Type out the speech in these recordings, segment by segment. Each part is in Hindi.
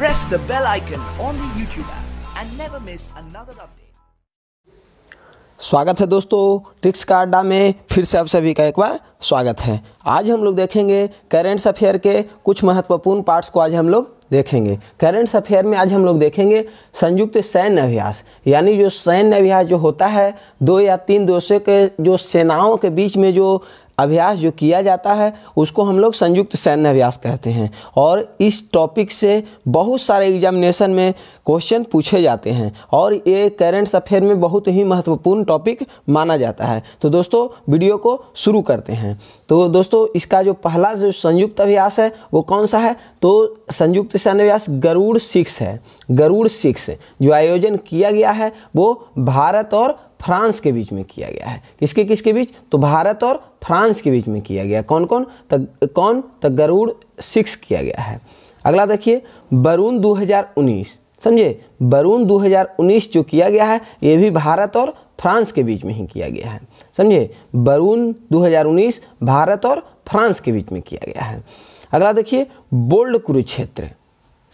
press the bell icon on the YouTube app and never miss another update. स्वागत है दोस्तों ट्रिक्स का अड्डा में फिर से आप सभी का एक बार स्वागत है आज हम लोग देखेंगे करेंट्स अफेयर के कुछ महत्वपूर्ण पार्ट्स को आज हम लोग देखेंगे करेंट्स अफेयर में आज हम लोग देखेंगे संयुक्त सैन्य अभ्यास यानी जो सैन्य अभ्यास जो होता है दो या तीन दोषों के जो सेनाओं के बीच में जो अभ्यास जो किया जाता है उसको हम लोग संयुक्त सैन्य अभ्यास कहते हैं और इस टॉपिक से बहुत सारे एग्जामिनेशन में क्वेश्चन पूछे जाते हैं और ये करेंट्स अफेयर में बहुत ही महत्वपूर्ण टॉपिक माना जाता है तो दोस्तों वीडियो को शुरू करते हैं तो दोस्तों इसका जो पहला जो संयुक्त अभ्यास है वो कौन सा है तो संयुक्त सन्यास गरुड़ सिक्स है गरुड़ सिक्स जो आयोजन किया गया है वो भारत और फ्रांस के बीच में किया गया है किसके किसके बीच तो भारत और फ्रांस के बीच में किया गया कौन कौन त कौन तो गरुड़ सिक्स किया गया है अगला देखिए वरुण 2019 समझे वरुण 2019 जो किया गया है ये भी भारत और फ्रांस के बीच में ही किया गया है समझे वरुण 2019 भारत और फ्रांस के बीच में किया गया है अगला देखिए बोल्ड कुरुक्षेत्र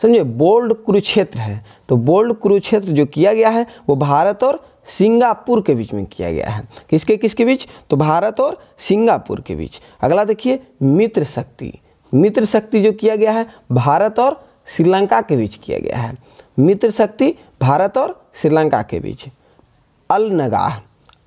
समझिए बोल्ड कुरुक्षेत्र है तो बोल्ड कुरुक्षेत्र जो किया गया है वो भारत और सिंगापुर के बीच में किया गया है किसके किसके बीच तो भारत और सिंगापुर के बीच अगला देखिए मित्र शक्ति मित्र शक्ति जो किया गया है भारत और श्रीलंका के बीच किया गया है मित्र शक्ति भारत और श्रीलंका के बीच अलनगाह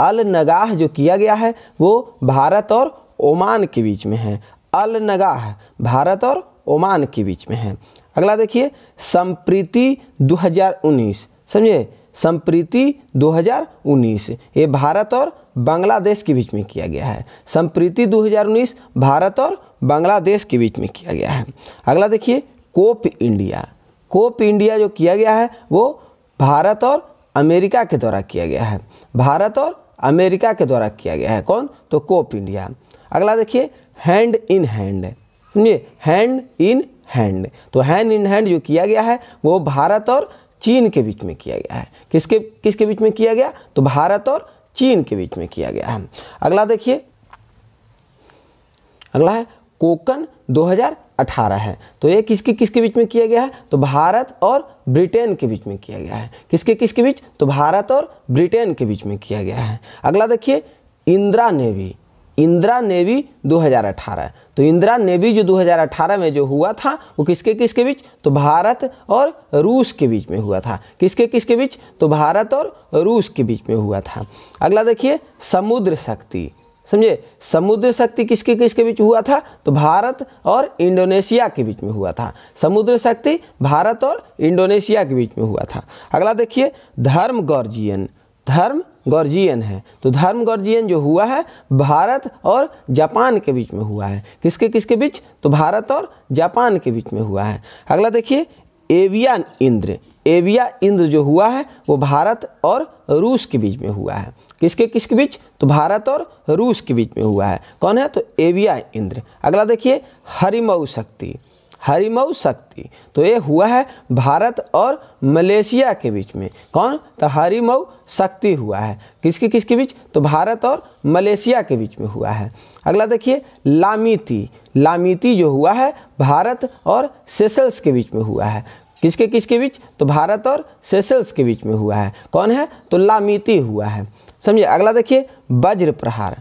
अलनगाह जो किया गया है वो भारत और ओमान के बीच में है नगाह भारत और ओमान के बीच में है अगला देखिए संप्रीति 2019 समझे संप्रीति 2019 ये भारत और बांग्लादेश के बीच में किया गया है संप्रीति 2019 भारत और बांग्लादेश के बीच में किया गया है अगला देखिए कोप इंडिया कोप इंडिया जो किया गया है वो भारत और अमेरिका के द्वारा किया गया है भारत और अमेरिका के द्वारा किया गया है कौन तो कोप इंडिया अगला देखिए हैंड इन हैंड है समझिए हैंड इन हैंड तो हैंड इन हैंड जो किया गया है वो भारत और चीन के बीच में किया गया है किसके किसके बीच में किया गया तो भारत और चीन के बीच में किया गया है अगला देखिए अगला है कोकन 2018 है तो ये किसके किसके बीच में किया गया है तो भारत और ब्रिटेन के बीच में किया गया है किसके किसके बीच तो भारत और ब्रिटेन के बीच में किया गया है अगला देखिए इंदिरा नेवी इंदिरा नेवी 2018 तो इंदिरा नेवी जो 2018 में जो हुआ था वो किसके किसके बीच तो भारत और रूस के बीच में हुआ था किसके किसके बीच तो भारत और रूस के बीच में हुआ था अगला देखिए समुद्र शक्ति समझे समुद्र शक्ति किसके किसके बीच हुआ था तो भारत और इंडोनेशिया के बीच में हुआ था समुद्र शक्ति भारत और इंडोनेशिया के बीच में हुआ था अगला देखिए धर्म गौरजियन धर्म गॉर्जियन है तो धर्म गॉर्जियन जो हुआ है भारत और जापान के बीच में हुआ है किसके किसके बीच तो भारत और जापान के बीच में हुआ है अगला देखिए एविया इंद्र एविया इंद्र जो हुआ है वो भारत और रूस के बीच में हुआ है किसके किसके बीच तो भारत और रूस के बीच में हुआ है कौन है तो एविया इंद्र अगला देखिए हरिमऊ शक्ति हरिमऊ शक्ति तो ये हुआ है भारत और मलेशिया के बीच में कौन तो हरिमऊ शक्ति हुआ है किसके किसके बीच तो भारत और मलेशिया के बीच में हुआ है अगला देखिए लामिति लामिति जो हुआ है भारत और सेसल्स के बीच में हुआ है किसके किसके बीच तो भारत और सेसल्स के बीच में हुआ है कौन है तो लामिति हुआ है समझिए अगला देखिए वज्र प्रहार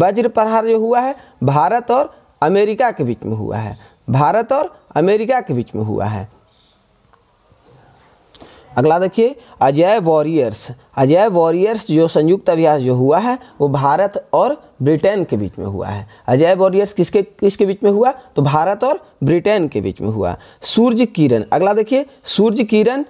वज्र प्रहार जो हुआ है भारत और अमेरिका के बीच में हुआ है भारत और अमेरिका के बीच में हुआ है अगला देखिए अजय वॉरियर्स अजय वॉरियर्स जो संयुक्त अभ्यास जो हुआ है वो भारत और ब्रिटेन के बीच में हुआ है अजय वॉरियर्स किसके किसके बीच में हुआ तो भारत और ब्रिटेन के बीच में हुआ सूर्य किरण अगला देखिए सूर्य किरण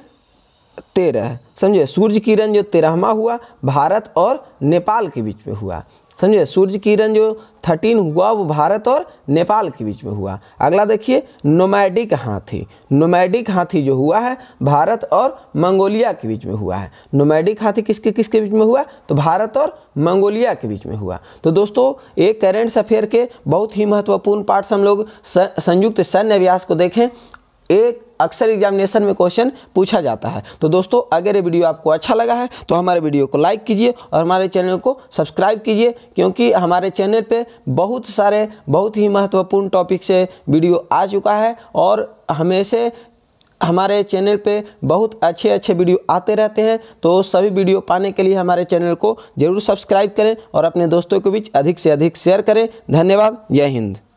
तेरह समझे सूर्य किरण जो तेरहवा हुआ भारत और नेपाल के बीच में हुआ समझे सूर्य किरण जो थर्टीन हुआ वो भारत और नेपाल के बीच में हुआ अगला देखिए नोमैडिक हाथी नोमैडिक हाथी जो हुआ है भारत और मंगोलिया के बीच में हुआ है नोमैडिक हाथी किसके किसके बीच में हुआ तो भारत और मंगोलिया के बीच में हुआ तो दोस्तों एक करेंट्स अफेयर के बहुत ही महत्वपूर्ण पार्ट्स हम लोग संयुक्त सैन्य अभ्यास को देखें एक अक्सर एग्जामिनेशन में क्वेश्चन पूछा जाता है तो दोस्तों अगर ये वीडियो आपको अच्छा लगा है तो हमारे वीडियो को लाइक कीजिए और हमारे चैनल को सब्सक्राइब कीजिए क्योंकि हमारे चैनल पे बहुत सारे बहुत ही महत्वपूर्ण टॉपिक से वीडियो आ चुका है और हमेशा हमारे चैनल पे बहुत अच्छे अच्छे वीडियो आते रहते हैं तो सभी वीडियो पाने के लिए हमारे चैनल को ज़रूर सब्सक्राइब करें और अपने दोस्तों के बीच अधिक से अधिक शेयर करें धन्यवाद जय हिंद